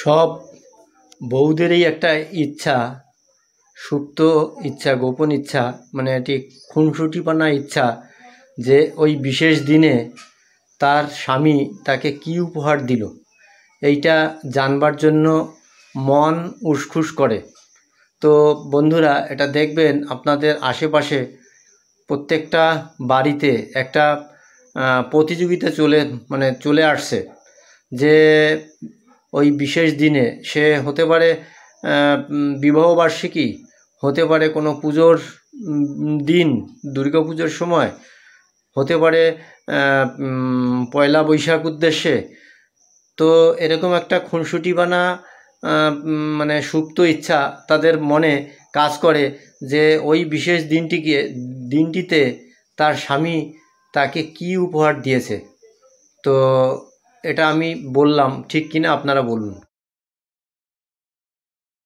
সব বউদেরই একটা ইচ্ছা সুপ্ত ইচ্ছা গোপন ইচ্ছা মানে এটি খুনসুটিপানা ইচ্ছা যে ওই বিশেষ দিনে তার স্বামী তাকে কি উপহার দিল এইটা জানবার জন্য মন উসখুস করে তো বন্ধুরা এটা দেখবেন আপনাদের আশেপাশে প্রত্যেকটা বাড়িতে একটা প্রতিযোগিতা চলে মানে চলে আসছে যে ওই বিশেষ দিনে সে হতে পারে বিবাহবার্ষিকী হতে পারে কোনো পুজোর দিন দুর্গা পুজোর সময় হতে পারে পয়লা বৈশাখ উদ্দেশ্যে তো এরকম একটা খুনসুটি বানা মানে সুপ্ত ইচ্ছা তাদের মনে কাজ করে যে ওই বিশেষ দিনটিকে দিনটিতে তার স্বামী তাকে কি উপহার দিয়েছে তো এটা আমি বললাম ঠিক কিনা আপনারা বলুন